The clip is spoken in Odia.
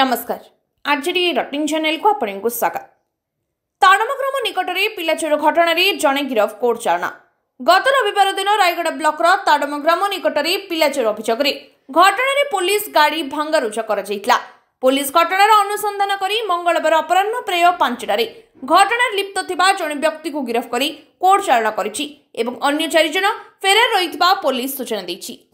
ନମସ୍କାର ଆଜିଟି ରଟିନ୍ ଚ୍ୟାନେଲକୁ ଆପଣଙ୍କୁ ସ୍ୱାଗତ ତାଡ଼ମଗ୍ରାମ ନିକଟରେ ପିଲାଚୋର ଘଟଣାରେ ଜଣେ ଗିରଫ କୋର୍ଟ ଚାଳନା ଗତ ରବିବାର ଦିନ ରାୟଗଡ଼ା ବ୍ଲକର ତାଡ଼ମଗ୍ରାମ ନିକଟରେ ପିଲାଚୋର ଅଭିଯୋଗରେ ଘଟଣାରେ ପୋଲିସ ଗାଡ଼ି ଭଙ୍ଗାରୁଜା କରାଯାଇଥିଲା ପୋଲିସ ଘଟଣାର ଅନୁସନ୍ଧାନ କରି ମଙ୍ଗଳବାର ଅପରାହ୍ନ ପ୍ରାୟ ପାଞ୍ଚଟାରେ ଘଟଣାରେ ଲିପ୍ତ ଥିବା ଜଣେ ବ୍ୟକ୍ତିକୁ ଗିରଫ କରି କୋର୍ଟ ଚାଳନା କରିଛି ଏବଂ ଅନ୍ୟ ଚାରିଜଣ ଫେରାର ରହିଥିବା ପୋଲିସ ସୂଚନା ଦେଇଛି